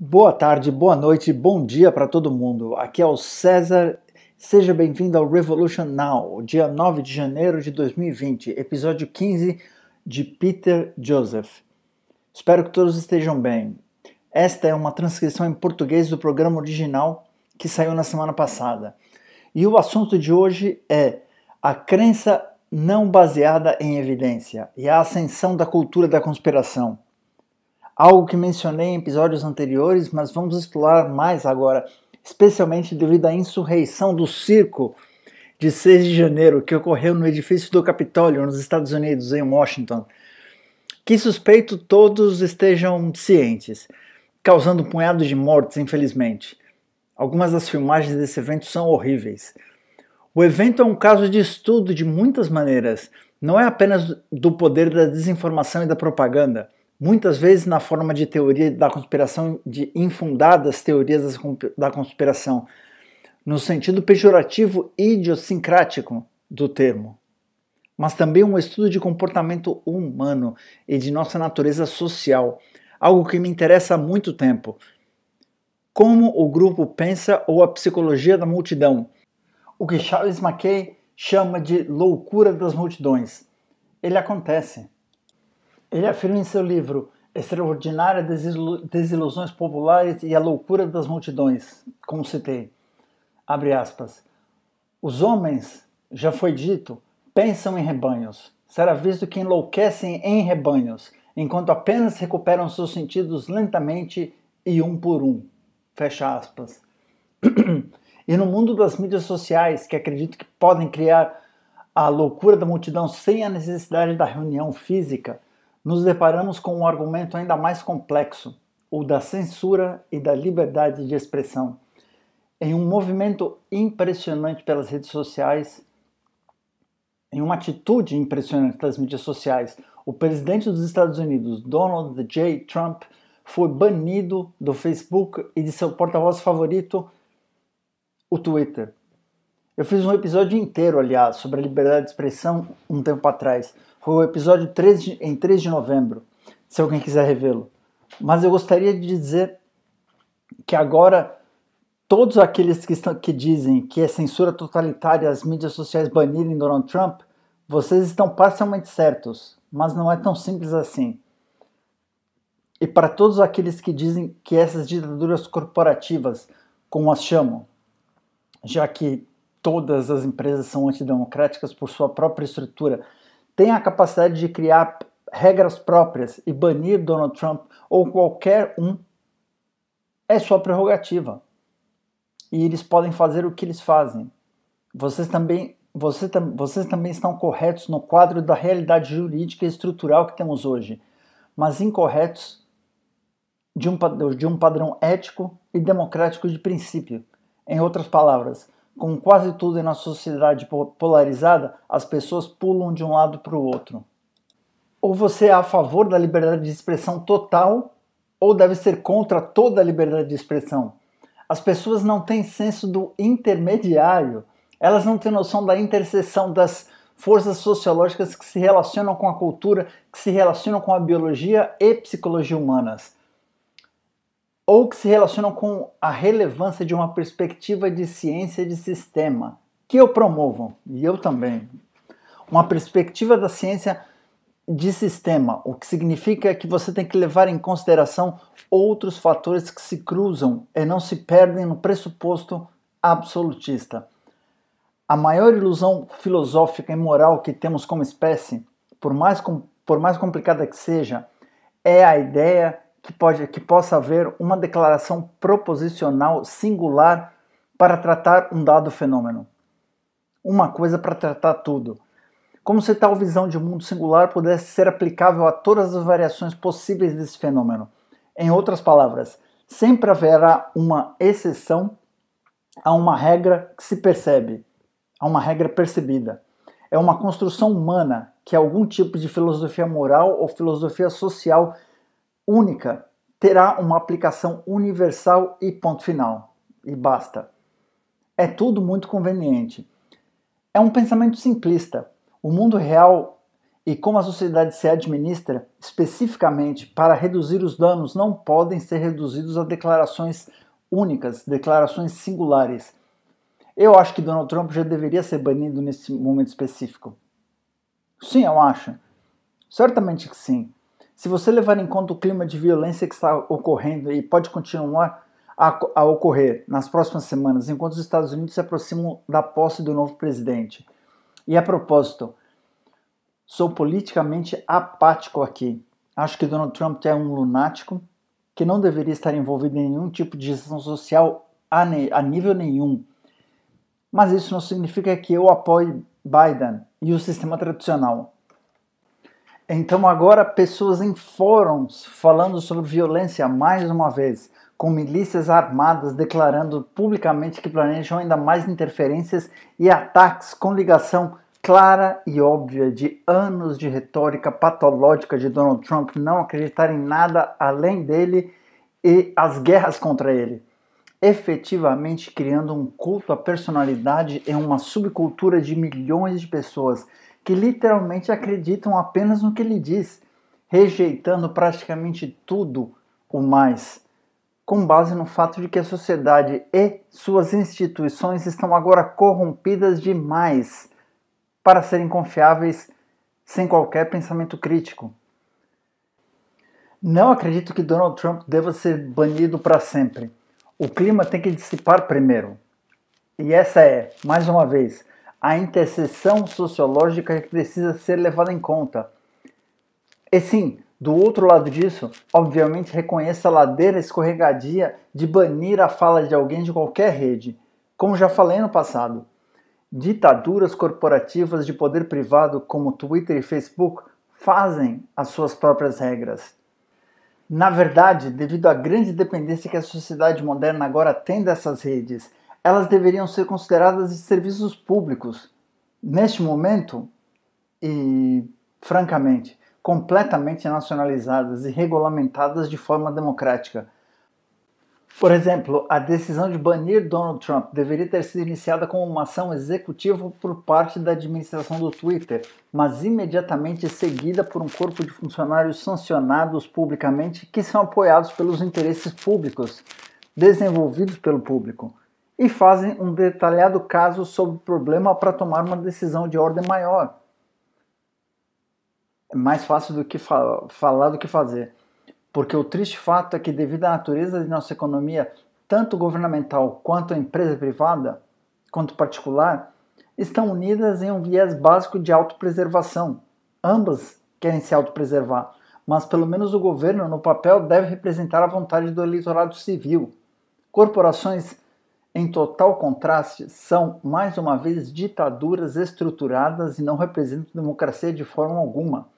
Boa tarde, boa noite, bom dia para todo mundo. Aqui é o César. Seja bem-vindo ao Revolution Now, dia 9 de janeiro de 2020, episódio 15 de Peter Joseph. Espero que todos estejam bem. Esta é uma transcrição em português do programa original que saiu na semana passada. E o assunto de hoje é a crença não baseada em evidência e a ascensão da cultura da conspiração algo que mencionei em episódios anteriores, mas vamos explorar mais agora, especialmente devido à insurreição do circo de 6 de janeiro que ocorreu no edifício do Capitólio, nos Estados Unidos, em Washington. Que suspeito todos estejam cientes, causando um punhado de mortes, infelizmente. Algumas das filmagens desse evento são horríveis. O evento é um caso de estudo de muitas maneiras, não é apenas do poder da desinformação e da propaganda muitas vezes na forma de teoria da conspiração, de infundadas teorias da conspiração, no sentido pejorativo e idiosincrático do termo, mas também um estudo de comportamento humano e de nossa natureza social, algo que me interessa há muito tempo. Como o grupo pensa ou a psicologia da multidão, o que Charles Mackay chama de loucura das multidões. Ele acontece. Ele afirma em seu livro Extraordinária Desilusões Populares e a Loucura das Multidões, como citei, abre aspas, os homens, já foi dito, pensam em rebanhos. Será visto que enlouquecem em rebanhos, enquanto apenas recuperam seus sentidos lentamente e um por um. Fecha aspas. E no mundo das mídias sociais, que acredito que podem criar a loucura da multidão sem a necessidade da reunião física, nos deparamos com um argumento ainda mais complexo, o da censura e da liberdade de expressão. Em um movimento impressionante pelas redes sociais, em uma atitude impressionante das mídias sociais, o presidente dos Estados Unidos, Donald J. Trump, foi banido do Facebook e de seu porta-voz favorito, o Twitter. Eu fiz um episódio inteiro, aliás, sobre a liberdade de expressão um tempo atrás, foi o episódio 3 em 3 de novembro, se alguém quiser revê-lo. Mas eu gostaria de dizer que agora todos aqueles que, estão, que dizem que é censura totalitária as mídias sociais banirem Donald Trump, vocês estão parcialmente certos, mas não é tão simples assim. E para todos aqueles que dizem que essas ditaduras corporativas, como as chamam, já que todas as empresas são antidemocráticas por sua própria estrutura, tem a capacidade de criar regras próprias e banir Donald Trump ou qualquer um, é sua prerrogativa. E eles podem fazer o que eles fazem. Vocês também, vocês, vocês também estão corretos no quadro da realidade jurídica e estrutural que temos hoje, mas incorretos de um, de um padrão ético e democrático de princípio. Em outras palavras, com quase tudo em nossa sociedade polarizada, as pessoas pulam de um lado para o outro. Ou você é a favor da liberdade de expressão total, ou deve ser contra toda a liberdade de expressão. As pessoas não têm senso do intermediário, elas não têm noção da interseção das forças sociológicas que se relacionam com a cultura, que se relacionam com a biologia e psicologia humanas ou que se relacionam com a relevância de uma perspectiva de ciência de sistema, que eu promovo, e eu também. Uma perspectiva da ciência de sistema, o que significa que você tem que levar em consideração outros fatores que se cruzam e não se perdem no pressuposto absolutista. A maior ilusão filosófica e moral que temos como espécie, por mais, por mais complicada que seja, é a ideia que, pode, que possa haver uma declaração proposicional singular para tratar um dado fenômeno. Uma coisa para tratar tudo. Como se tal visão de mundo singular pudesse ser aplicável a todas as variações possíveis desse fenômeno. Em outras palavras, sempre haverá uma exceção a uma regra que se percebe, a uma regra percebida. É uma construção humana que algum tipo de filosofia moral ou filosofia social única terá uma aplicação universal e ponto final. E basta. É tudo muito conveniente. É um pensamento simplista. O mundo real e como a sociedade se administra, especificamente para reduzir os danos, não podem ser reduzidos a declarações únicas, declarações singulares. Eu acho que Donald Trump já deveria ser banido nesse momento específico. Sim, eu acho. Certamente que sim. Se você levar em conta o clima de violência que está ocorrendo e pode continuar a, a ocorrer nas próximas semanas, enquanto os Estados Unidos se aproximam da posse do novo presidente. E a propósito, sou politicamente apático aqui. Acho que Donald Trump é um lunático que não deveria estar envolvido em nenhum tipo de gestão social a, nível nenhum. Mas isso não significa que eu apoie Biden e o sistema tradicional. Então, agora, pessoas em fóruns falando sobre violência mais uma vez, com milícias armadas declarando publicamente que planejam ainda mais interferências e ataques com ligação clara e óbvia de anos de retórica patológica de Donald Trump não acreditar em nada além dele e as guerras contra ele, efetivamente criando um culto à personalidade em uma subcultura de milhões de pessoas que literalmente acreditam apenas no que ele diz, rejeitando praticamente tudo o mais, com base no fato de que a sociedade e suas instituições estão agora corrompidas demais para serem confiáveis sem qualquer pensamento crítico. Não acredito que Donald Trump deva ser banido para sempre. O clima tem que dissipar primeiro. E essa é, mais uma vez, a interseção sociológica que precisa ser levada em conta. E sim, do outro lado disso, obviamente reconheça a ladeira escorregadia de banir a fala de alguém de qualquer rede, como já falei no passado. Ditaduras corporativas de poder privado como Twitter e Facebook fazem as suas próprias regras. Na verdade, devido à grande dependência que a sociedade moderna agora tem dessas redes elas deveriam ser consideradas de serviços públicos. Neste momento, e francamente, completamente nacionalizadas e regulamentadas de forma democrática. Por exemplo, a decisão de banir Donald Trump deveria ter sido iniciada como uma ação executiva por parte da administração do Twitter, mas imediatamente seguida por um corpo de funcionários sancionados publicamente que são apoiados pelos interesses públicos, desenvolvidos pelo público e fazem um detalhado caso sobre o problema para tomar uma decisão de ordem maior. É mais fácil do que fa falar do que fazer, porque o triste fato é que, devido à natureza de nossa economia, tanto governamental quanto a empresa privada, quanto particular, estão unidas em um viés básico de autopreservação. Ambas querem se autopreservar, mas pelo menos o governo, no papel, deve representar a vontade do eleitorado civil. Corporações em total contraste, são, mais uma vez, ditaduras estruturadas e não representam democracia de forma alguma.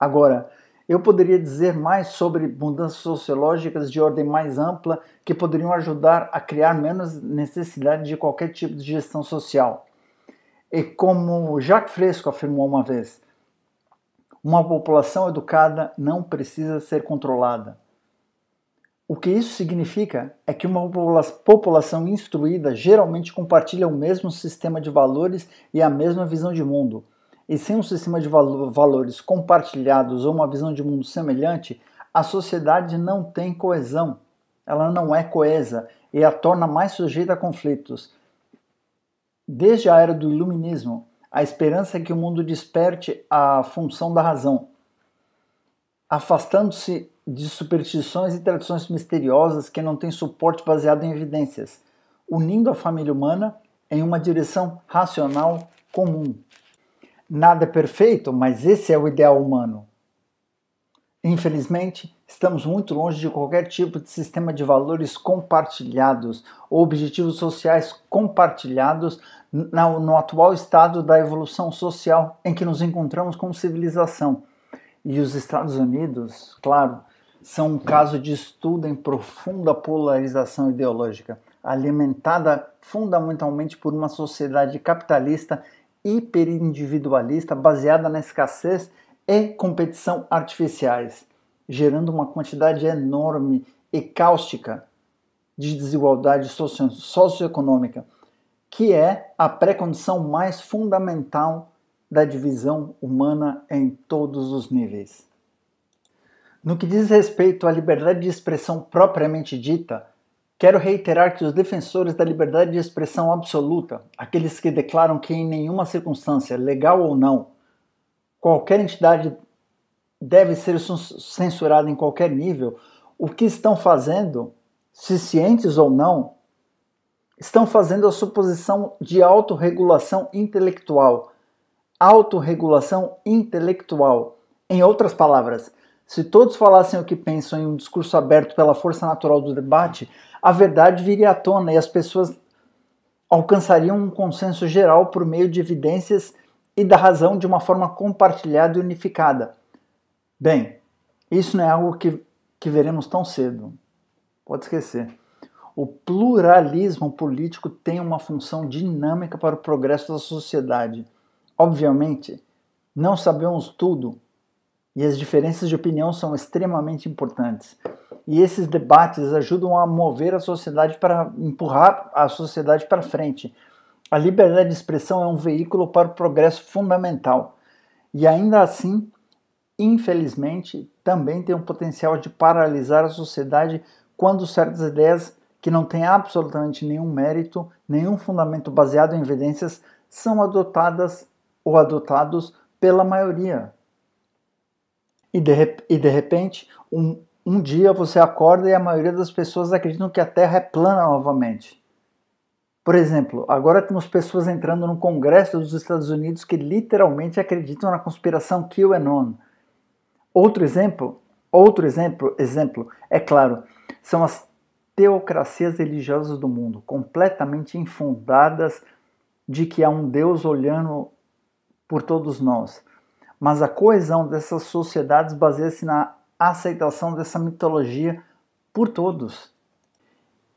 Agora, eu poderia dizer mais sobre mudanças sociológicas de ordem mais ampla que poderiam ajudar a criar menos necessidade de qualquer tipo de gestão social. E como Jacques Fresco afirmou uma vez, uma população educada não precisa ser controlada. O que isso significa é que uma população instruída geralmente compartilha o mesmo sistema de valores e a mesma visão de mundo. E sem um sistema de valores compartilhados ou uma visão de mundo semelhante, a sociedade não tem coesão. Ela não é coesa e a torna mais sujeita a conflitos. Desde a era do iluminismo, a esperança é que o mundo desperte a função da razão, afastando-se de superstições e tradições misteriosas que não têm suporte baseado em evidências, unindo a família humana em uma direção racional comum. Nada é perfeito, mas esse é o ideal humano. Infelizmente, estamos muito longe de qualquer tipo de sistema de valores compartilhados ou objetivos sociais compartilhados no atual estado da evolução social em que nos encontramos como civilização. E os Estados Unidos, claro, são um caso de estudo em profunda polarização ideológica, alimentada fundamentalmente por uma sociedade capitalista hiperindividualista baseada na escassez e competição artificiais, gerando uma quantidade enorme e cáustica de desigualdade socioeconômica, que é a pré-condição mais fundamental da divisão humana em todos os níveis. No que diz respeito à liberdade de expressão propriamente dita, quero reiterar que os defensores da liberdade de expressão absoluta, aqueles que declaram que em nenhuma circunstância, legal ou não, qualquer entidade deve ser censurada em qualquer nível, o que estão fazendo, se cientes ou não, estão fazendo a suposição de autorregulação intelectual. Autorregulação intelectual. Em outras palavras, se todos falassem o que pensam em um discurso aberto pela força natural do debate, a verdade viria à tona e as pessoas alcançariam um consenso geral por meio de evidências e da razão de uma forma compartilhada e unificada. Bem, isso não é algo que, que veremos tão cedo. Pode esquecer. O pluralismo político tem uma função dinâmica para o progresso da sociedade. Obviamente, não sabemos tudo, e as diferenças de opinião são extremamente importantes. E esses debates ajudam a mover a sociedade para empurrar a sociedade para frente. A liberdade de expressão é um veículo para o progresso fundamental. E ainda assim, infelizmente, também tem o potencial de paralisar a sociedade quando certas ideias que não têm absolutamente nenhum mérito, nenhum fundamento baseado em evidências, são adotadas ou adotados pela maioria, e de, e de repente, um, um dia você acorda e a maioria das pessoas acreditam que a Terra é plana novamente. Por exemplo, agora temos pessoas entrando no Congresso dos Estados Unidos que literalmente acreditam na conspiração QAnon. Outro exemplo, outro exemplo, exemplo, é claro, são as teocracias religiosas do mundo, completamente infundadas de que há um Deus olhando por todos nós mas a coesão dessas sociedades baseia-se na aceitação dessa mitologia por todos.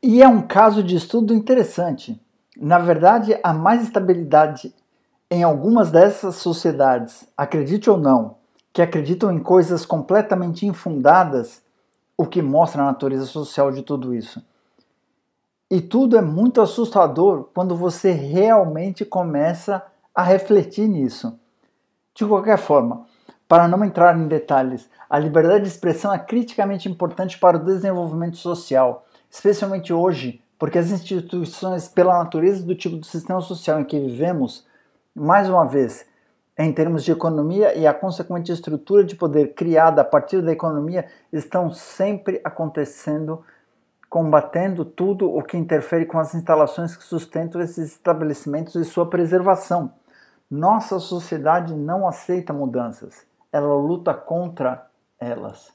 E é um caso de estudo interessante. Na verdade, há mais estabilidade em algumas dessas sociedades, acredite ou não, que acreditam em coisas completamente infundadas, o que mostra a natureza social de tudo isso. E tudo é muito assustador quando você realmente começa a refletir nisso. De qualquer forma, para não entrar em detalhes, a liberdade de expressão é criticamente importante para o desenvolvimento social, especialmente hoje, porque as instituições, pela natureza do tipo do sistema social em que vivemos, mais uma vez, em termos de economia e a consequente estrutura de poder criada a partir da economia, estão sempre acontecendo, combatendo tudo o que interfere com as instalações que sustentam esses estabelecimentos e sua preservação. Nossa sociedade não aceita mudanças, ela luta contra elas.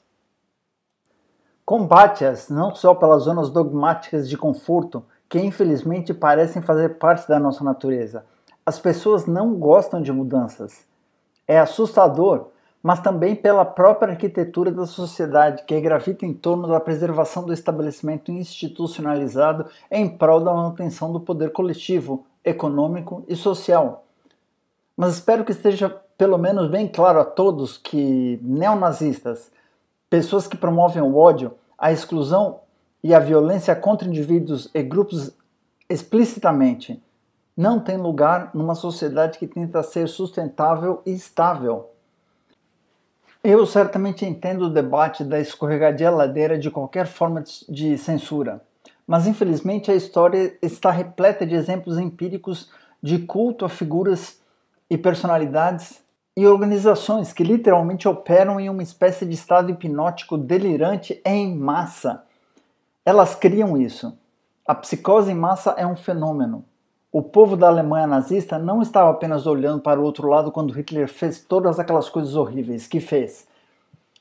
Combate-as não só pelas zonas dogmáticas de conforto, que infelizmente parecem fazer parte da nossa natureza. As pessoas não gostam de mudanças. É assustador, mas também pela própria arquitetura da sociedade que gravita em torno da preservação do estabelecimento institucionalizado em prol da manutenção do poder coletivo, econômico e social mas espero que esteja pelo menos bem claro a todos que neonazistas, pessoas que promovem o ódio, a exclusão e a violência contra indivíduos e grupos explicitamente não tem lugar numa sociedade que tenta ser sustentável e estável. Eu certamente entendo o debate da escorregadia ladeira de qualquer forma de censura, mas infelizmente a história está repleta de exemplos empíricos de culto a figuras e personalidades e organizações que literalmente operam em uma espécie de estado hipnótico delirante em massa. Elas criam isso. A psicose em massa é um fenômeno. O povo da Alemanha nazista não estava apenas olhando para o outro lado quando Hitler fez todas aquelas coisas horríveis que fez.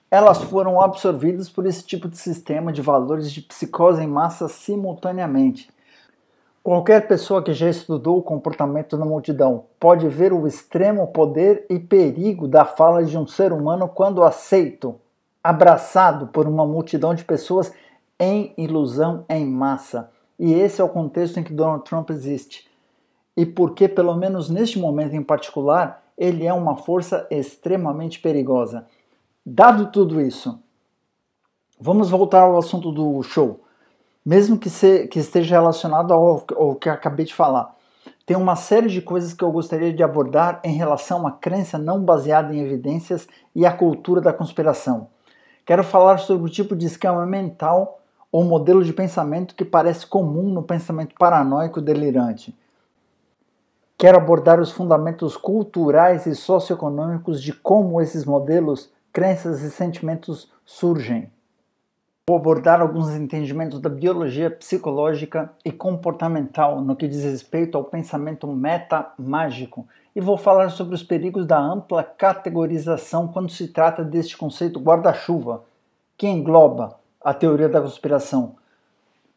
Elas foram absorvidas por esse tipo de sistema de valores de psicose em massa simultaneamente. Qualquer pessoa que já estudou o comportamento da multidão pode ver o extremo poder e perigo da fala de um ser humano quando aceito, abraçado por uma multidão de pessoas em ilusão em massa. E esse é o contexto em que Donald Trump existe. E porque, pelo menos neste momento em particular, ele é uma força extremamente perigosa. Dado tudo isso, vamos voltar ao assunto do show mesmo que, se, que esteja relacionado ao, ao que acabei de falar. Tem uma série de coisas que eu gostaria de abordar em relação à crença não baseada em evidências e à cultura da conspiração. Quero falar sobre o tipo de esquema mental ou modelo de pensamento que parece comum no pensamento paranoico delirante. Quero abordar os fundamentos culturais e socioeconômicos de como esses modelos, crenças e sentimentos surgem. Vou abordar alguns entendimentos da biologia psicológica e comportamental no que diz respeito ao pensamento metamágico e vou falar sobre os perigos da ampla categorização quando se trata deste conceito guarda-chuva, que engloba a teoria da conspiração,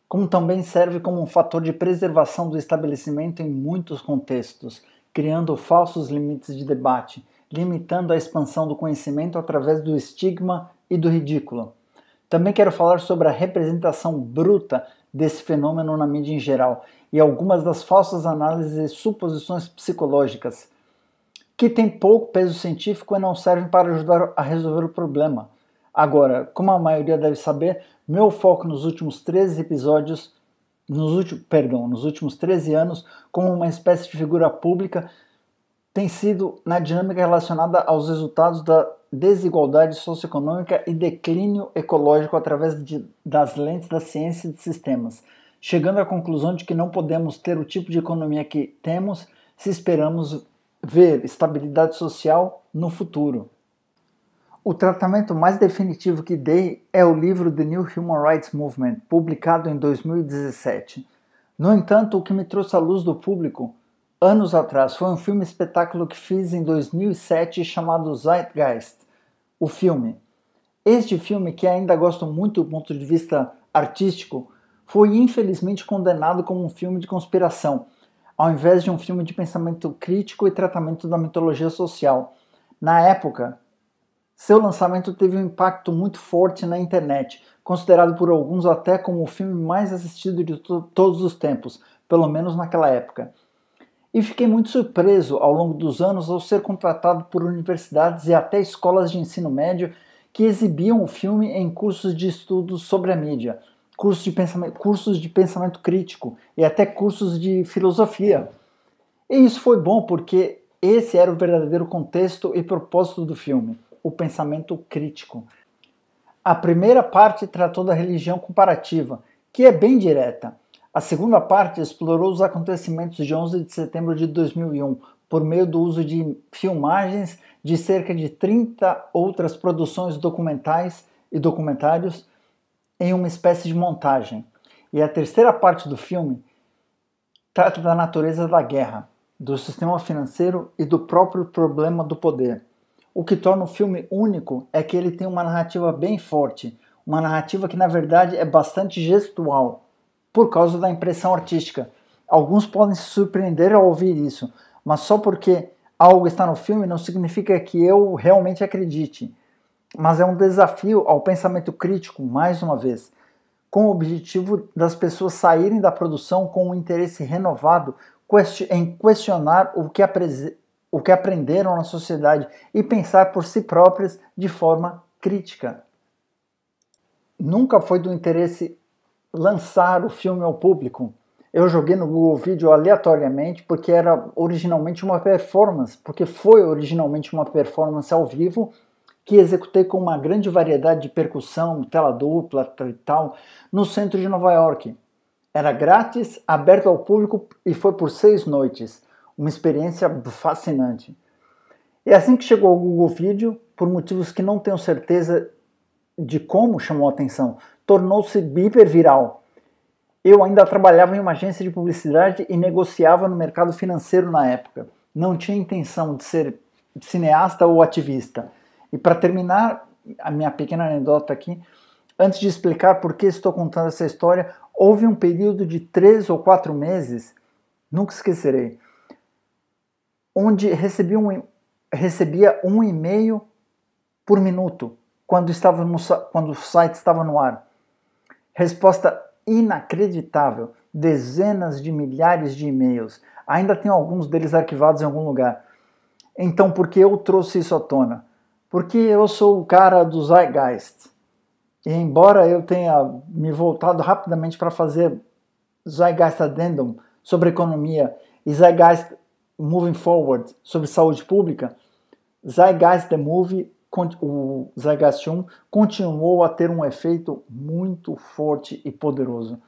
como também serve como um fator de preservação do estabelecimento em muitos contextos, criando falsos limites de debate, limitando a expansão do conhecimento através do estigma e do ridículo. Também quero falar sobre a representação bruta desse fenômeno na mídia em geral e algumas das falsas análises e suposições psicológicas, que têm pouco peso científico e não servem para ajudar a resolver o problema. Agora, como a maioria deve saber, meu foco nos últimos 13 episódios, nos últimos, perdão, nos últimos 13 anos, como uma espécie de figura pública, tem sido na dinâmica relacionada aos resultados da desigualdade socioeconômica e declínio ecológico através de, das lentes da ciência de sistemas, chegando à conclusão de que não podemos ter o tipo de economia que temos se esperamos ver estabilidade social no futuro. O tratamento mais definitivo que dei é o livro The New Human Rights Movement, publicado em 2017. No entanto, o que me trouxe à luz do público anos atrás. Foi um filme espetáculo que fiz em 2007 chamado Zeitgeist, o filme. Este filme, que ainda gosto muito do ponto de vista artístico, foi infelizmente condenado como um filme de conspiração, ao invés de um filme de pensamento crítico e tratamento da mitologia social. Na época, seu lançamento teve um impacto muito forte na internet, considerado por alguns até como o filme mais assistido de to todos os tempos, pelo menos naquela época e fiquei muito surpreso ao longo dos anos ao ser contratado por universidades e até escolas de ensino médio que exibiam o filme em cursos de estudos sobre a mídia, cursos de pensamento, cursos de pensamento crítico e até cursos de filosofia. E isso foi bom porque esse era o verdadeiro contexto e propósito do filme, o pensamento crítico. A primeira parte tratou da religião comparativa, que é bem direta a segunda parte explorou os acontecimentos de 11 de setembro de 2001 por meio do uso de filmagens de cerca de 30 outras produções documentais e documentários em uma espécie de montagem. E a terceira parte do filme trata da natureza da guerra, do sistema financeiro e do próprio problema do poder. O que torna o filme único é que ele tem uma narrativa bem forte, uma narrativa que na verdade é bastante gestual por causa da impressão artística. Alguns podem se surpreender ao ouvir isso, mas só porque algo está no filme não significa que eu realmente acredite. Mas é um desafio ao pensamento crítico, mais uma vez, com o objetivo das pessoas saírem da produção com um interesse renovado em questionar o que, o que aprenderam na sociedade e pensar por si próprias de forma crítica. Nunca foi do interesse lançar o filme ao público. Eu joguei no Google Video aleatoriamente porque era originalmente uma performance, porque foi originalmente uma performance ao vivo que executei com uma grande variedade de percussão, tela dupla e tal, no centro de Nova York. Era grátis, aberto ao público e foi por seis noites. Uma experiência fascinante. E assim que chegou ao Google Video, por motivos que não tenho certeza de como chamou a atenção tornou-se hiperviral. Eu ainda trabalhava em uma agência de publicidade e negociava no mercado financeiro na época. Não tinha intenção de ser cineasta ou ativista. E para terminar a minha pequena anedota aqui, antes de explicar por que estou contando essa história, houve um período de três ou quatro meses, nunca esquecerei, onde recebi um, recebia um e-mail por minuto quando, estava no, quando o site estava no ar. Resposta inacreditável. Dezenas de milhares de e-mails. Ainda tem alguns deles arquivados em algum lugar. Então, por que eu trouxe isso à tona? Porque eu sou o cara do Zeitgeist. E embora eu tenha me voltado rapidamente para fazer Zeitgeist Addendum sobre economia e Zeitgeist Moving Forward sobre saúde pública, Zeitgeist The Movie o ZHS1 continuou a ter um efeito muito forte e poderoso.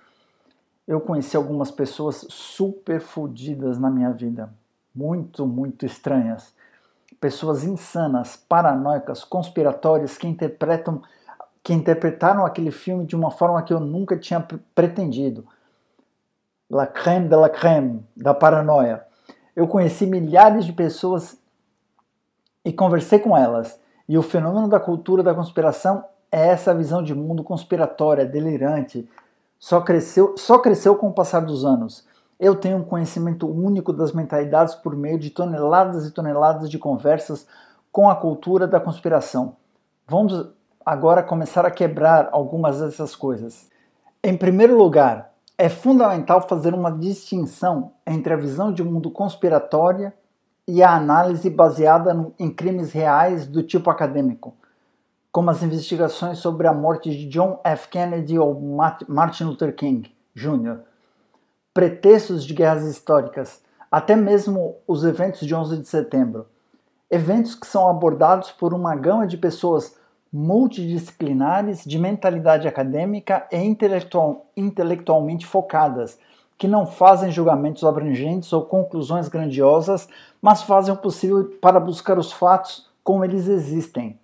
Eu conheci algumas pessoas super fodidas na minha vida, muito, muito estranhas. Pessoas insanas, paranoicas, conspiratórias que interpretam que interpretaram aquele filme de uma forma que eu nunca tinha pretendido. La crème de la crème, da paranoia. Eu conheci milhares de pessoas e conversei com elas e o fenômeno da cultura da conspiração é essa visão de mundo conspiratória, delirante. Só cresceu, só cresceu com o passar dos anos. Eu tenho um conhecimento único das mentalidades por meio de toneladas e toneladas de conversas com a cultura da conspiração. Vamos agora começar a quebrar algumas dessas coisas. Em primeiro lugar, é fundamental fazer uma distinção entre a visão de mundo conspiratória e a análise baseada em crimes reais do tipo acadêmico, como as investigações sobre a morte de John F. Kennedy ou Martin Luther King Jr., pretextos de guerras históricas, até mesmo os eventos de 11 de setembro. Eventos que são abordados por uma gama de pessoas multidisciplinares, de mentalidade acadêmica e intelectual, intelectualmente focadas que não fazem julgamentos abrangentes ou conclusões grandiosas, mas fazem o possível para buscar os fatos como eles existem.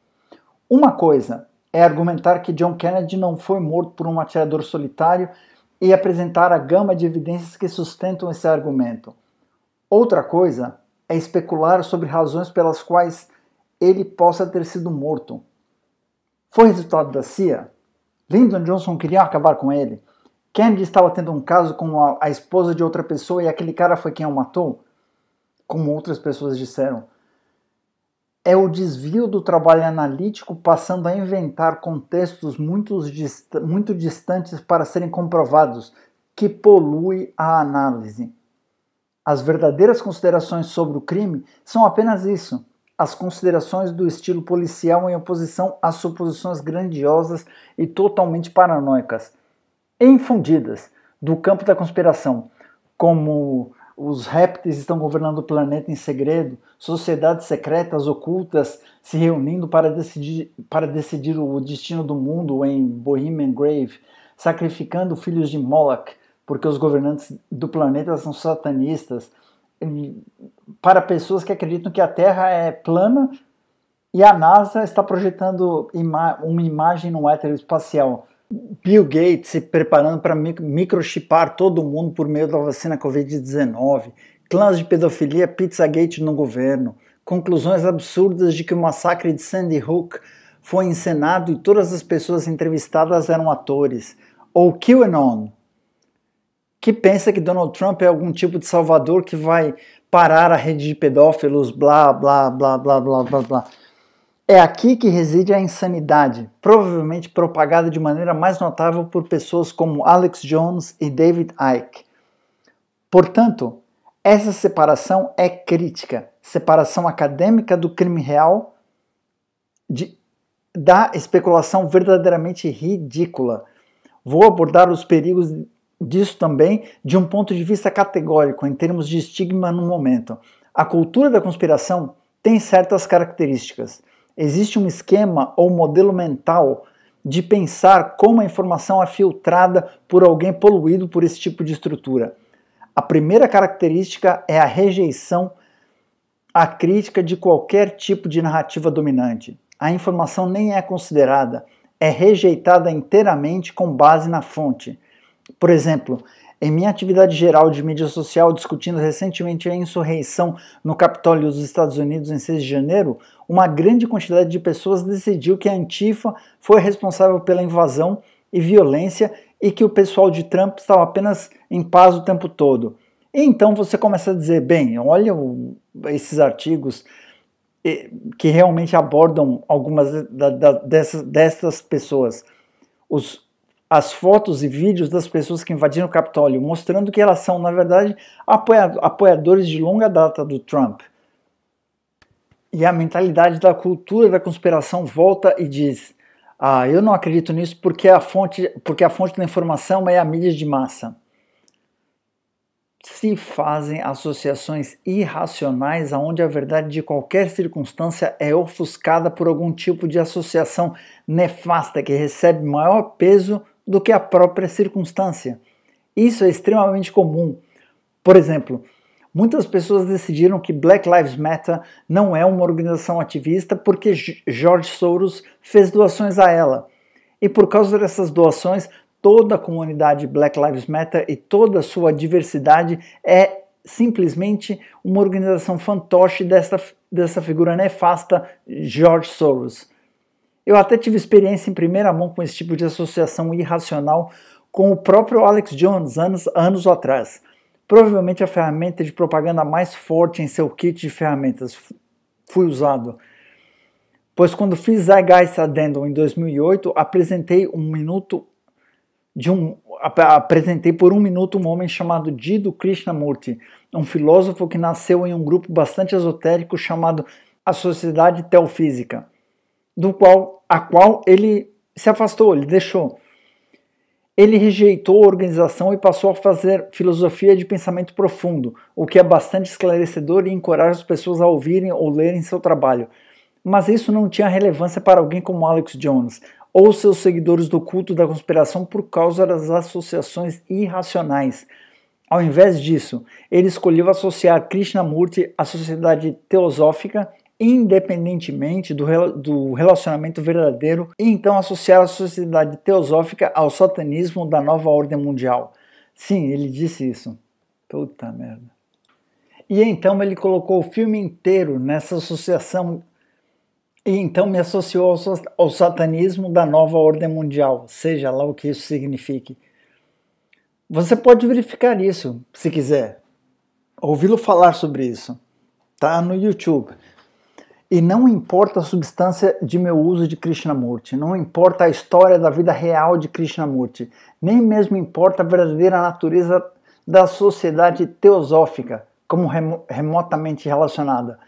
Uma coisa é argumentar que John Kennedy não foi morto por um atirador solitário e apresentar a gama de evidências que sustentam esse argumento. Outra coisa é especular sobre razões pelas quais ele possa ter sido morto. Foi resultado da CIA? Lyndon Johnson queria acabar com ele? Kennedy estava tendo um caso com a, a esposa de outra pessoa e aquele cara foi quem o matou? Como outras pessoas disseram. É o desvio do trabalho analítico passando a inventar contextos muito, muito distantes para serem comprovados, que polui a análise. As verdadeiras considerações sobre o crime são apenas isso, as considerações do estilo policial em oposição às suposições grandiosas e totalmente paranoicas infundidas do campo da conspiração, como os répteis estão governando o planeta em segredo, sociedades secretas ocultas se reunindo para decidir, para decidir o destino do mundo em Bohemian Grave, sacrificando filhos de Moloch, porque os governantes do planeta são satanistas, para pessoas que acreditam que a Terra é plana e a NASA está projetando ima uma imagem no hétero espacial Bill Gates se preparando para microchipar todo mundo por meio da vacina Covid-19, clãs de pedofilia Pizzagate no governo, conclusões absurdas de que o massacre de Sandy Hook foi encenado e todas as pessoas entrevistadas eram atores, ou QAnon, que pensa que Donald Trump é algum tipo de salvador que vai parar a rede de pedófilos, blá blá blá blá blá blá blá. É aqui que reside a insanidade, provavelmente propagada de maneira mais notável por pessoas como Alex Jones e David Icke. Portanto, essa separação é crítica, separação acadêmica do crime real de, da especulação verdadeiramente ridícula. Vou abordar os perigos disso também de um ponto de vista categórico, em termos de estigma no momento. A cultura da conspiração tem certas características. Existe um esquema ou modelo mental de pensar como a informação é filtrada por alguém poluído por esse tipo de estrutura. A primeira característica é a rejeição à crítica de qualquer tipo de narrativa dominante. A informação nem é considerada, é rejeitada inteiramente com base na fonte. Por exemplo, em minha atividade geral de mídia social discutindo recentemente a insurreição no Capitólio dos Estados Unidos em 6 de janeiro, uma grande quantidade de pessoas decidiu que a Antifa foi responsável pela invasão e violência e que o pessoal de Trump estava apenas em paz o tempo todo. E então você começa a dizer, bem, olha o, esses artigos eh, que realmente abordam algumas da, da, dessas, dessas pessoas. Os, as fotos e vídeos das pessoas que invadiram o Capitólio, mostrando que elas são, na verdade, apoiadores de longa data do Trump. E a mentalidade da cultura da conspiração volta e diz: "Ah, eu não acredito nisso porque a fonte, porque a fonte da informação é a mídia de massa." Se fazem associações irracionais aonde a verdade de qualquer circunstância é ofuscada por algum tipo de associação nefasta que recebe maior peso do que a própria circunstância. Isso é extremamente comum. Por exemplo, muitas pessoas decidiram que Black Lives Matter não é uma organização ativista porque George Soros fez doações a ela. E por causa dessas doações, toda a comunidade Black Lives Matter e toda a sua diversidade é simplesmente uma organização fantoche dessa, dessa figura nefasta, George Soros. Eu até tive experiência em primeira mão com esse tipo de associação irracional com o próprio Alex Jones anos, anos atrás. Provavelmente a ferramenta de propaganda mais forte em seu kit de ferramentas foi usado. Pois quando fiz Zeitgeist Addendum em 2008, apresentei um minuto de um apresentei por um minuto um homem chamado Dido Krishnamurti, um filósofo que nasceu em um grupo bastante esotérico chamado a Sociedade Teofísica, do qual a qual ele se afastou, ele deixou. Ele rejeitou a organização e passou a fazer filosofia de pensamento profundo, o que é bastante esclarecedor e encoraja as pessoas a ouvirem ou lerem seu trabalho. Mas isso não tinha relevância para alguém como Alex Jones ou seus seguidores do culto da conspiração por causa das associações irracionais. Ao invés disso, ele escolheu associar Krishnamurti à sociedade teosófica independentemente do, do relacionamento verdadeiro e então associar a sociedade teosófica ao satanismo da nova ordem mundial. Sim, ele disse isso. Puta merda. E então ele colocou o filme inteiro nessa associação e então me associou ao, satanismo da nova ordem mundial, seja lá o que isso signifique. Você pode verificar isso, se quiser. Ouvi-lo falar sobre isso. Tá no YouTube. E não importa a substância de meu uso de Krishnamurti, não importa a história da vida real de Krishnamurti, nem mesmo importa a verdadeira natureza da sociedade teosófica, como remotamente relacionada.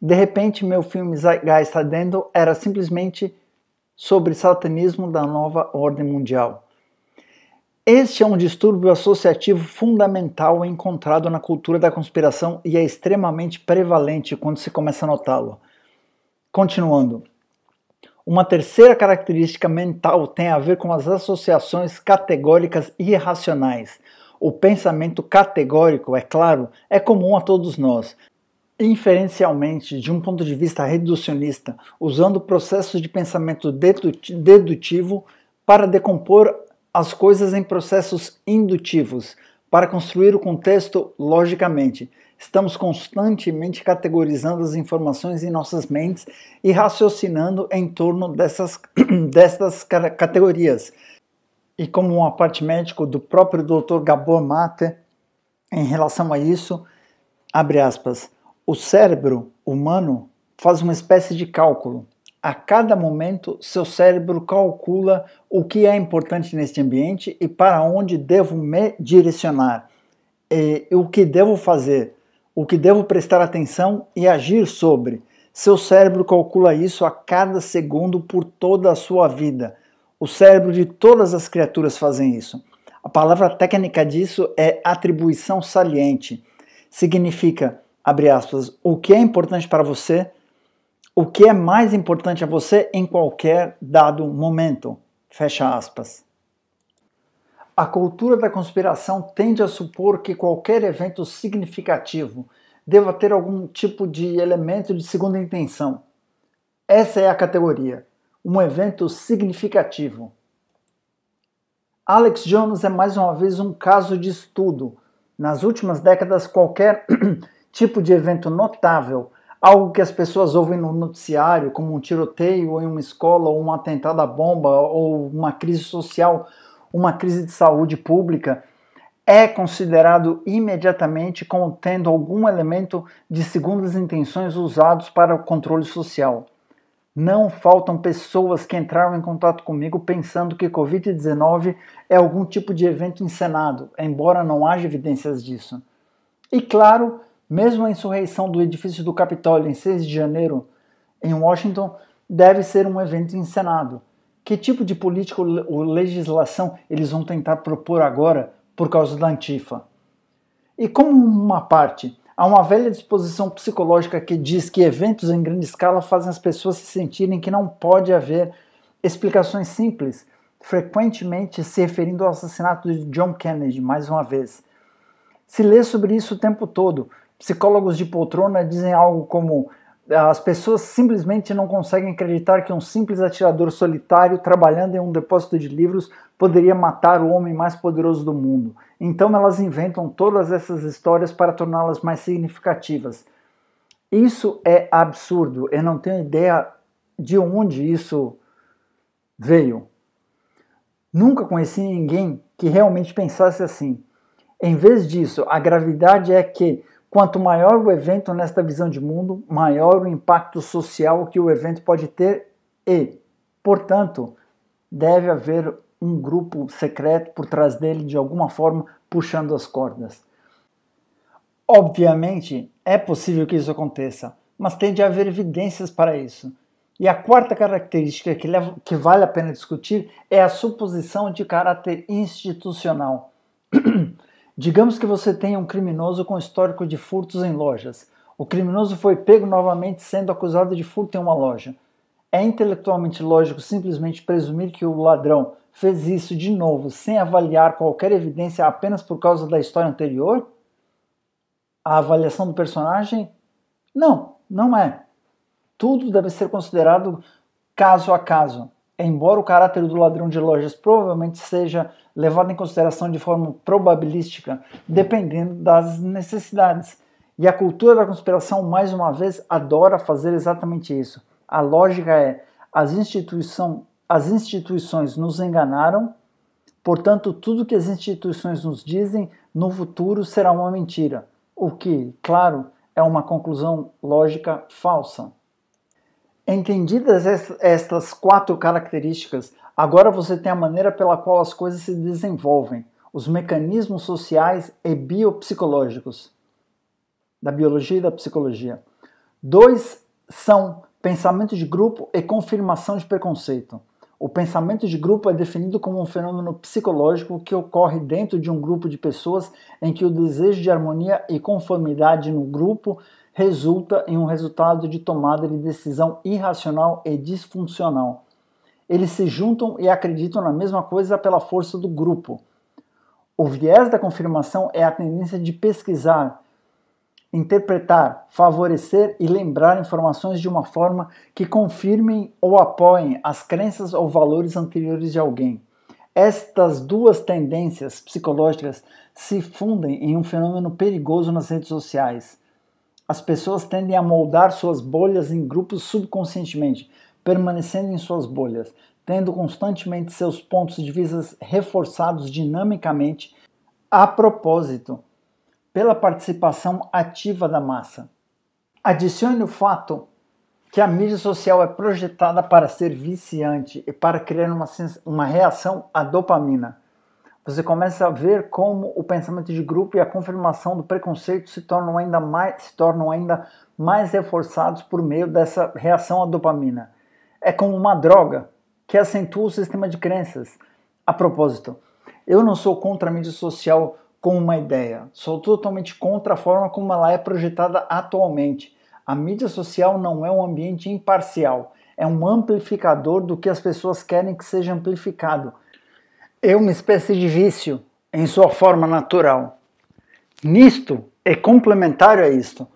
De repente, meu filme Zeitgeist Adendo era simplesmente sobre satanismo da nova ordem mundial. Este é um distúrbio associativo fundamental encontrado na cultura da conspiração e é extremamente prevalente quando se começa a notá-lo. Continuando. Uma terceira característica mental tem a ver com as associações categóricas e irracionais. O pensamento categórico, é claro, é comum a todos nós, inferencialmente, de um ponto de vista reducionista, usando processos de pensamento dedutivo para decompor as coisas em processos indutivos, para construir o contexto logicamente. Estamos constantemente categorizando as informações em nossas mentes e raciocinando em torno dessas, dessas categorias. E como uma parte médico do próprio Dr. Gabor Mate, em relação a isso, abre aspas, o cérebro humano faz uma espécie de cálculo a cada momento, seu cérebro calcula o que é importante neste ambiente e para onde devo me direcionar, e o que devo fazer, o que devo prestar atenção e agir sobre. Seu cérebro calcula isso a cada segundo por toda a sua vida. O cérebro de todas as criaturas fazem isso. A palavra técnica disso é atribuição saliente. Significa, abre aspas, o que é importante para você o que é mais importante a você em qualquer dado momento. Fecha aspas. A cultura da conspiração tende a supor que qualquer evento significativo deva ter algum tipo de elemento de segunda intenção. Essa é a categoria, um evento significativo. Alex Jones é mais uma vez um caso de estudo. Nas últimas décadas, qualquer tipo de evento notável algo que as pessoas ouvem no noticiário, como um tiroteio em uma escola, ou um atentado à bomba, ou uma crise social, uma crise de saúde pública, é considerado imediatamente como tendo algum elemento de segundas intenções usados para o controle social. Não faltam pessoas que entraram em contato comigo pensando que Covid-19 é algum tipo de evento encenado, embora não haja evidências disso. E claro, mesmo a insurreição do edifício do Capitólio em 6 de janeiro em Washington deve ser um evento encenado. Que tipo de política ou legislação eles vão tentar propor agora por causa da Antifa? E como uma parte, há uma velha disposição psicológica que diz que eventos em grande escala fazem as pessoas se sentirem que não pode haver explicações simples, frequentemente se referindo ao assassinato de John Kennedy, mais uma vez. Se lê sobre isso o tempo todo, Psicólogos de poltrona dizem algo como: ah, as pessoas simplesmente não conseguem acreditar que um simples atirador solitário trabalhando em um depósito de livros poderia matar o homem mais poderoso do mundo. Então elas inventam todas essas histórias para torná-las mais significativas. Isso é absurdo. Eu não tenho ideia de onde isso veio. Nunca conheci ninguém que realmente pensasse assim. Em vez disso, a gravidade é que Quanto maior o evento nesta visão de mundo, maior o impacto social que o evento pode ter e, portanto, deve haver um grupo secreto por trás dele de alguma forma puxando as cordas. Obviamente, é possível que isso aconteça, mas tem de haver evidências para isso. E a quarta característica que, leva, que vale a pena discutir é a suposição de caráter institucional. Digamos que você tenha um criminoso com histórico de furtos em lojas. O criminoso foi pego novamente sendo acusado de furto em uma loja. É intelectualmente lógico simplesmente presumir que o ladrão fez isso de novo sem avaliar qualquer evidência apenas por causa da história anterior? A avaliação do personagem? Não, não é. Tudo deve ser considerado caso a caso. Embora o caráter do ladrão de lojas provavelmente seja levado em consideração de forma probabilística, dependendo das necessidades. E a cultura da conspiração, mais uma vez, adora fazer exatamente isso. A lógica é: as, instituição, as instituições nos enganaram, portanto, tudo que as instituições nos dizem no futuro será uma mentira. O que, claro, é uma conclusão lógica falsa. Entendidas estas quatro características, Agora você tem a maneira pela qual as coisas se desenvolvem, os mecanismos sociais e biopsicológicos da biologia e da psicologia. Dois são pensamento de grupo e confirmação de preconceito. O pensamento de grupo é definido como um fenômeno psicológico que ocorre dentro de um grupo de pessoas em que o desejo de harmonia e conformidade no grupo resulta em um resultado de tomada de decisão irracional e disfuncional. Eles se juntam e acreditam na mesma coisa pela força do grupo. O viés da confirmação é a tendência de pesquisar, interpretar, favorecer e lembrar informações de uma forma que confirmem ou apoiem as crenças ou valores anteriores de alguém. Estas duas tendências psicológicas se fundem em um fenômeno perigoso nas redes sociais. As pessoas tendem a moldar suas bolhas em grupos subconscientemente, permanecendo em suas bolhas, tendo constantemente seus pontos de vista reforçados dinamicamente a propósito pela participação ativa da massa. Adicione o fato que a mídia social é projetada para ser viciante e para criar uma, uma reação à dopamina. Você começa a ver como o pensamento de grupo e a confirmação do preconceito se tornam ainda mais, se tornam ainda mais reforçados por meio dessa reação à dopamina é como uma droga que acentua o sistema de crenças. A propósito, eu não sou contra a mídia social como uma ideia, sou totalmente contra a forma como ela é projetada atualmente. A mídia social não é um ambiente imparcial, é um amplificador do que as pessoas querem que seja amplificado. É uma espécie de vício em sua forma natural. Nisto, é complementário a isto,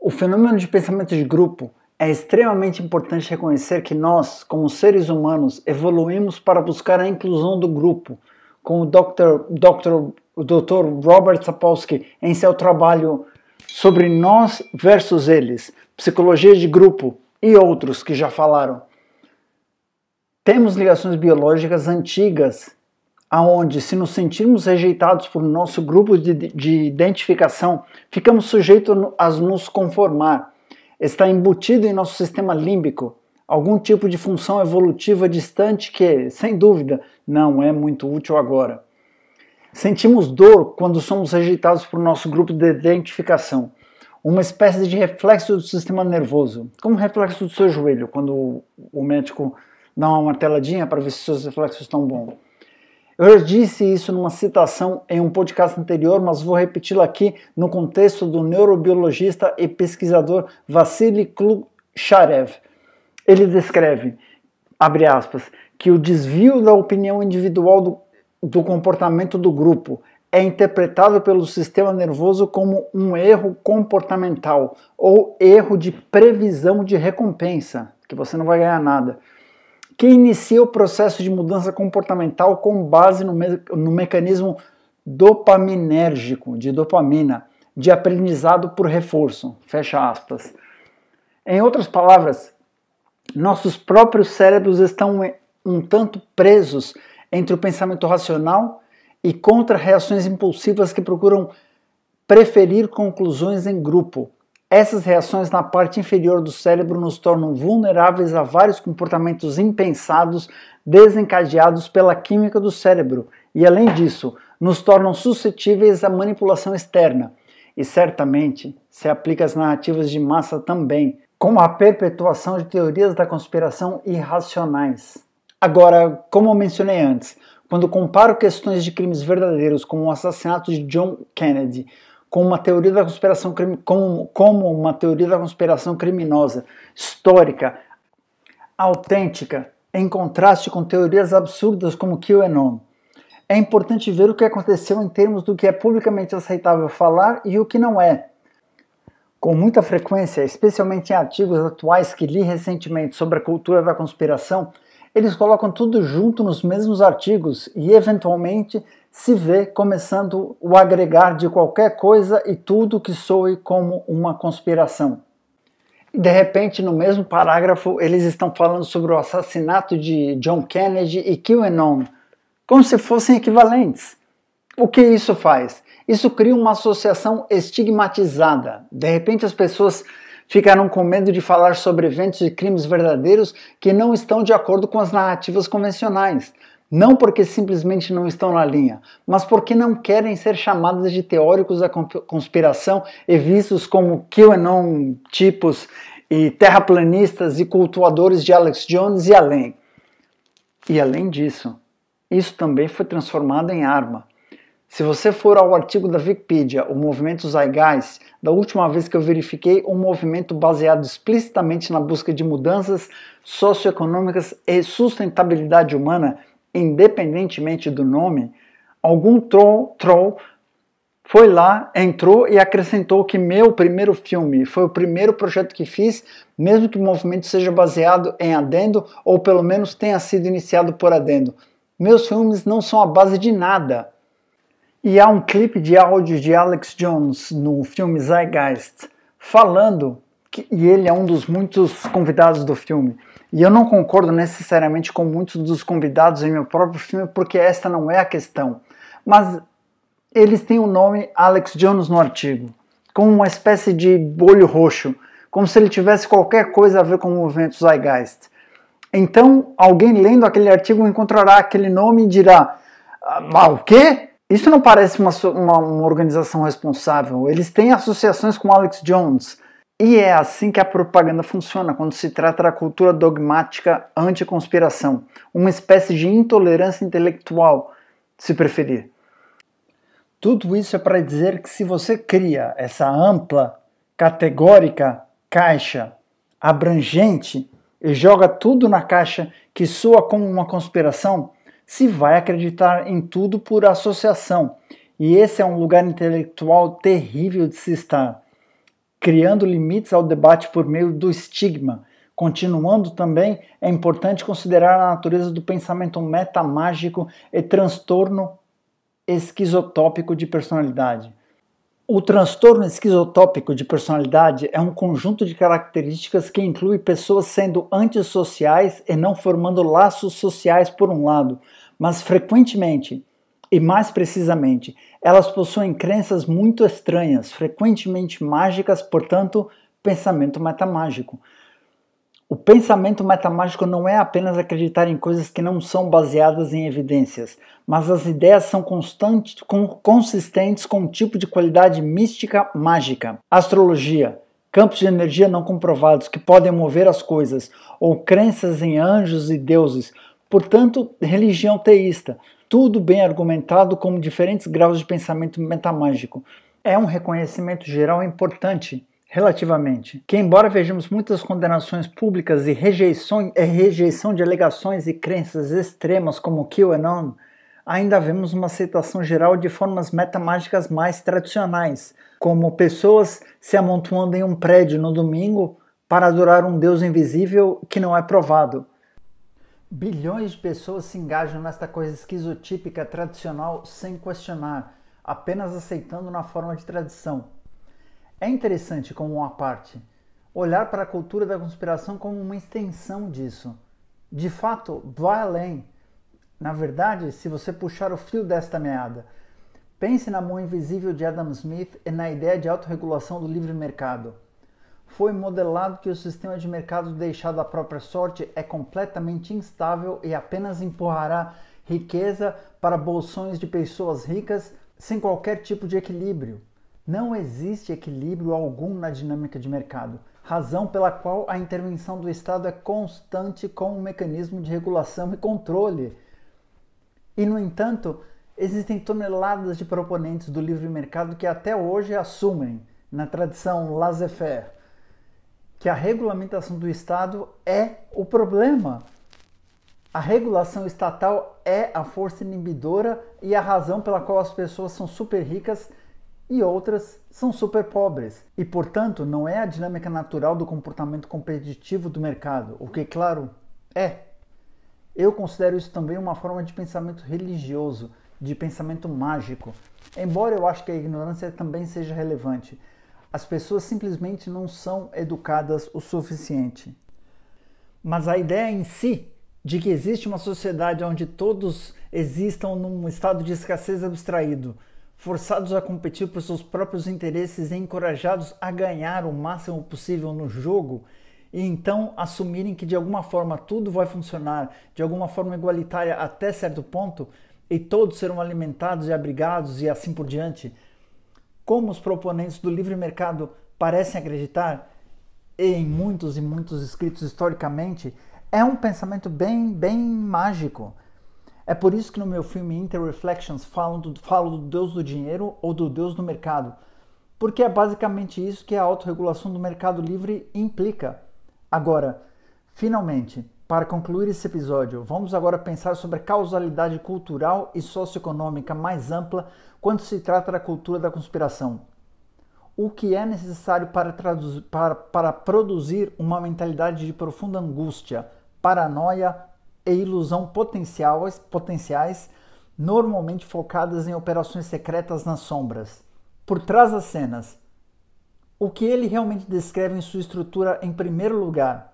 o fenômeno de pensamento de grupo é extremamente importante reconhecer que nós, como seres humanos, evoluímos para buscar a inclusão do grupo, como o Dr. Dr. O Dr. Robert Sapolsky em seu trabalho sobre nós versus eles, psicologia de grupo e outros que já falaram. Temos ligações biológicas antigas, aonde se nos sentirmos rejeitados por nosso grupo de, de identificação, ficamos sujeitos a nos conformar Está embutido em nosso sistema límbico, algum tipo de função evolutiva distante que, sem dúvida, não é muito útil agora. Sentimos dor quando somos rejeitados por nosso grupo de identificação, uma espécie de reflexo do sistema nervoso, como o reflexo do seu joelho, quando o médico dá uma marteladinha para ver se seus reflexos estão bons. Eu já disse isso numa citação em um podcast anterior, mas vou repeti-la aqui no contexto do neurobiologista e pesquisador Vasily Klucharev. Ele descreve, abre aspas, que o desvio da opinião individual do, do comportamento do grupo é interpretado pelo sistema nervoso como um erro comportamental ou erro de previsão de recompensa, que você não vai ganhar nada que inicia o processo de mudança comportamental com base no, me no mecanismo dopaminérgico, de dopamina, de aprendizado por reforço. Fecha aspas. Em outras palavras, nossos próprios cérebros estão um tanto presos entre o pensamento racional e contra-reações impulsivas que procuram preferir conclusões em grupo, essas reações na parte inferior do cérebro nos tornam vulneráveis a vários comportamentos impensados desencadeados pela química do cérebro e, além disso, nos tornam suscetíveis à manipulação externa. E certamente se aplica às narrativas de massa também, como a perpetuação de teorias da conspiração irracionais. Agora, como eu mencionei antes, quando comparo questões de crimes verdadeiros como o assassinato de John Kennedy com uma teoria da conspiração como, como uma teoria da conspiração criminosa histórica autêntica em contraste com teorias absurdas como QAnon. É importante ver o que aconteceu em termos do que é publicamente aceitável falar e o que não é. Com muita frequência, especialmente em artigos atuais que li recentemente sobre a cultura da conspiração, eles colocam tudo junto nos mesmos artigos e, eventualmente, se vê começando o agregar de qualquer coisa e tudo que soe como uma conspiração. E de repente, no mesmo parágrafo, eles estão falando sobre o assassinato de John Kennedy e QAnon, como se fossem equivalentes. O que isso faz? Isso cria uma associação estigmatizada. De repente, as pessoas ficaram com medo de falar sobre eventos e crimes verdadeiros que não estão de acordo com as narrativas convencionais. Não porque simplesmente não estão na linha, mas porque não querem ser chamadas de teóricos da conspiração e vistos como QAnon tipos e terraplanistas e cultuadores de Alex Jones e além. E além disso, isso também foi transformado em arma. Se você for ao artigo da Wikipedia, o movimento Zeitgeist, da última vez que eu verifiquei, um movimento baseado explicitamente na busca de mudanças socioeconômicas e sustentabilidade humana, independentemente do nome, algum troll, troll foi lá, entrou e acrescentou que meu primeiro filme foi o primeiro projeto que fiz, mesmo que o movimento seja baseado em adendo ou pelo menos tenha sido iniciado por adendo. Meus filmes não são a base de nada e há um clipe de áudio de Alex Jones no filme Zeitgeist falando, que, e ele é um dos muitos convidados do filme. E eu não concordo necessariamente com muitos dos convidados em meu próprio filme, porque esta não é a questão. Mas eles têm o nome Alex Jones no artigo, com uma espécie de bolho roxo, como se ele tivesse qualquer coisa a ver com o movimento Zeitgeist. Então, alguém lendo aquele artigo encontrará aquele nome e dirá: ah, o quê? Isso não parece uma, uma, uma organização responsável. Eles têm associações com Alex Jones. E é assim que a propaganda funciona quando se trata da cultura dogmática anticonspiração, uma espécie de intolerância intelectual, se preferir. Tudo isso é para dizer que se você cria essa ampla, categórica caixa abrangente e joga tudo na caixa que soa como uma conspiração, se vai acreditar em tudo por associação. E esse é um lugar intelectual terrível de se estar, criando limites ao debate por meio do estigma. Continuando também, é importante considerar a natureza do pensamento metamágico e transtorno esquizotópico de personalidade. O transtorno esquizotópico de personalidade é um conjunto de características que inclui pessoas sendo antissociais e não formando laços sociais, por um lado, mas frequentemente e mais precisamente, elas possuem crenças muito estranhas, frequentemente mágicas, portanto, pensamento metamágico. O pensamento metamágico não é apenas acreditar em coisas que não são baseadas em evidências, mas as ideias são constantes, consistentes com um tipo de qualidade mística mágica. Astrologia, campos de energia não comprovados que podem mover as coisas, ou crenças em anjos e deuses Portanto, religião teísta, tudo bem argumentado como diferentes graus de pensamento metamágico. É um reconhecimento geral importante relativamente. Que, embora vejamos muitas condenações públicas e rejeição, é rejeição de alegações e crenças extremas como QAnon, ainda vemos uma aceitação geral de formas metamágicas mais tradicionais, como pessoas se amontoando em um prédio no domingo para adorar um deus invisível que não é provado, Bilhões de pessoas se engajam nesta coisa esquizotípica tradicional sem questionar, apenas aceitando na forma de tradição. É interessante, como uma parte, olhar para a cultura da conspiração como uma extensão disso. De fato, vai além. Na verdade, se você puxar o fio desta meada, pense na mão invisível de Adam Smith e na ideia de autorregulação do livre mercado foi modelado que o sistema de mercado deixado à própria sorte é completamente instável e apenas empurrará riqueza para bolsões de pessoas ricas sem qualquer tipo de equilíbrio. Não existe equilíbrio algum na dinâmica de mercado, razão pela qual a intervenção do Estado é constante com um mecanismo de regulação e controle. E, no entanto, existem toneladas de proponentes do livre mercado que até hoje assumem, na tradição laissez-faire, que a regulamentação do Estado é o problema. A regulação estatal é a força inibidora e a razão pela qual as pessoas são super ricas e outras são super pobres. E, portanto, não é a dinâmica natural do comportamento competitivo do mercado, o que, claro, é. Eu considero isso também uma forma de pensamento religioso, de pensamento mágico, embora eu acho que a ignorância também seja relevante. As pessoas simplesmente não são educadas o suficiente. Mas a ideia em si de que existe uma sociedade onde todos existam num estado de escassez abstraído, forçados a competir por seus próprios interesses e encorajados a ganhar o máximo possível no jogo, e então assumirem que de alguma forma tudo vai funcionar de alguma forma igualitária até certo ponto, e todos serão alimentados e abrigados e assim por diante, como os proponentes do livre mercado parecem acreditar, em muitos e muitos escritos historicamente, é um pensamento bem, bem mágico. É por isso que no meu filme Interreflections falo do, falo do Deus do dinheiro ou do Deus do mercado, porque é basicamente isso que a autorregulação do mercado livre implica. Agora, finalmente, para concluir esse episódio, vamos agora pensar sobre a causalidade cultural e socioeconômica mais ampla quando se trata da cultura da conspiração. O que é necessário para, para, para produzir uma mentalidade de profunda angústia, paranoia e ilusão potenciais, potenciais, normalmente focadas em operações secretas nas sombras. Por trás das cenas, o que ele realmente descreve em sua estrutura em primeiro lugar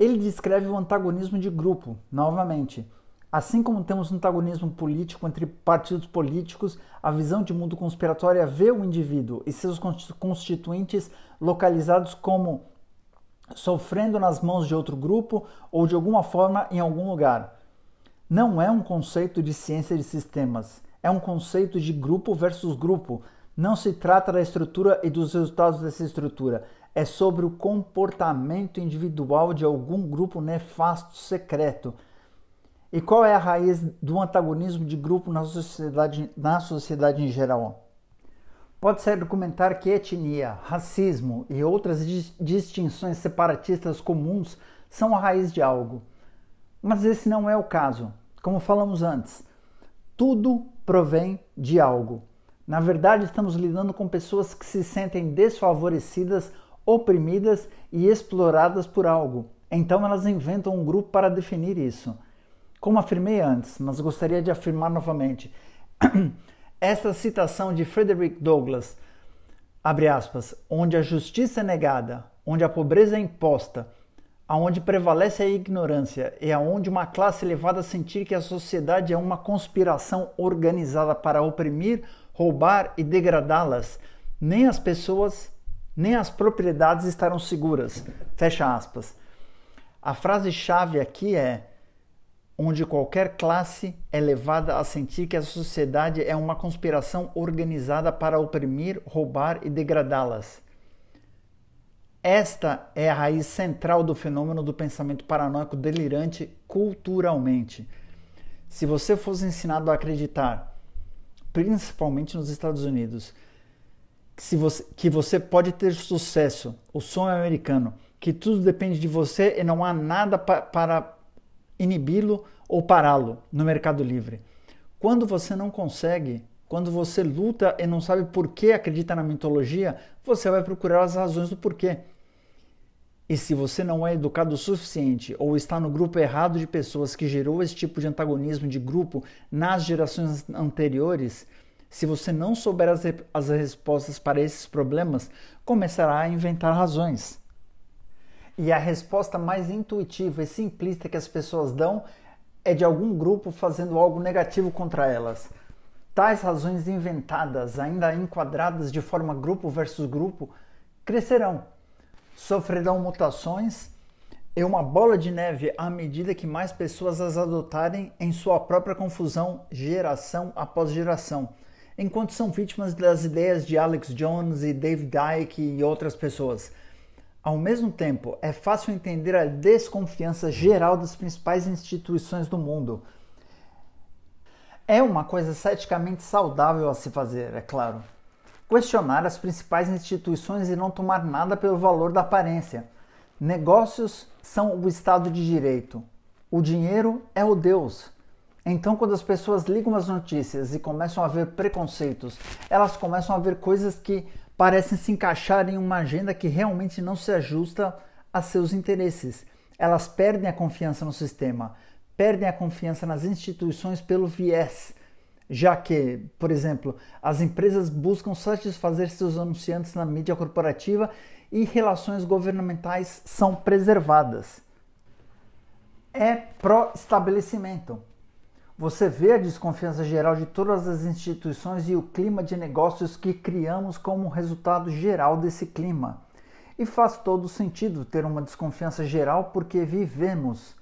ele descreve o antagonismo de grupo, novamente. Assim como temos um antagonismo político entre partidos políticos, a visão de mundo conspiratória vê o indivíduo e seus constituintes localizados como sofrendo nas mãos de outro grupo ou de alguma forma em algum lugar. Não é um conceito de ciência de sistemas, é um conceito de grupo versus grupo. Não se trata da estrutura e dos resultados dessa estrutura, é sobre o comportamento individual de algum grupo nefasto secreto. E qual é a raiz do antagonismo de grupo na sociedade, na sociedade em geral? Pode ser argumentar que etnia, racismo e outras distinções separatistas comuns são a raiz de algo. Mas esse não é o caso. Como falamos antes, tudo provém de algo. Na verdade, estamos lidando com pessoas que se sentem desfavorecidas oprimidas e exploradas por algo. Então elas inventam um grupo para definir isso. Como afirmei antes, mas gostaria de afirmar novamente, esta citação de Frederick Douglass, abre aspas, onde a justiça é negada, onde a pobreza é imposta, aonde prevalece a ignorância e aonde uma classe levada a sentir que a sociedade é uma conspiração organizada para oprimir, roubar e degradá-las, nem as pessoas nem as propriedades estarão seguras. Fecha aspas. A frase-chave aqui é: onde qualquer classe é levada a sentir que a sociedade é uma conspiração organizada para oprimir, roubar e degradá-las. Esta é a raiz central do fenômeno do pensamento paranoico delirante culturalmente. Se você fosse ensinado a acreditar, principalmente nos Estados Unidos, que, você, que você pode ter sucesso. O sonho é americano. Que tudo depende de você e não há nada pa, para inibi-lo ou pará-lo no Mercado Livre. Quando você não consegue, quando você luta e não sabe por que acredita na mitologia, você vai procurar as razões do porquê. E se você não é educado o suficiente ou está no grupo errado de pessoas que gerou esse tipo de antagonismo de grupo nas gerações anteriores, se você não souber as, as respostas para esses problemas, começará a inventar razões. E a resposta mais intuitiva e simplista que as pessoas dão é de algum grupo fazendo algo negativo contra elas. Tais razões inventadas, ainda enquadradas de forma grupo versus grupo, crescerão, sofrerão mutações e uma bola de neve à medida que mais pessoas as adotarem em sua própria confusão, geração após geração enquanto são vítimas das ideias de Alex Jones e Dave Dyke e outras pessoas. Ao mesmo tempo, é fácil entender a desconfiança geral das principais instituições do mundo. É uma coisa ceticamente saudável a se fazer, é claro. Questionar as principais instituições e não tomar nada pelo valor da aparência. Negócios são o Estado de Direito. O dinheiro é o Deus. Então, quando as pessoas ligam as notícias e começam a ver preconceitos, elas começam a ver coisas que parecem se encaixar em uma agenda que realmente não se ajusta a seus interesses. Elas perdem a confiança no sistema, perdem a confiança nas instituições pelo viés, já que, por exemplo, as empresas buscam satisfazer seus anunciantes na mídia corporativa e relações governamentais são preservadas. É pró-estabelecimento você vê a desconfiança geral de todas as instituições e o clima de negócios que criamos como resultado geral desse clima. E faz todo sentido ter uma desconfiança geral porque vivemos,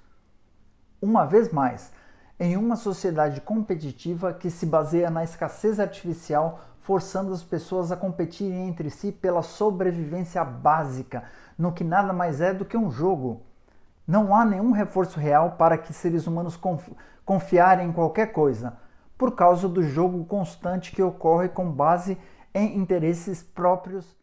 uma vez mais, em uma sociedade competitiva que se baseia na escassez artificial, forçando as pessoas a competirem entre si pela sobrevivência básica, no que nada mais é do que um jogo. Não há nenhum reforço real para que seres humanos confiar em qualquer coisa, por causa do jogo constante que ocorre com base em interesses próprios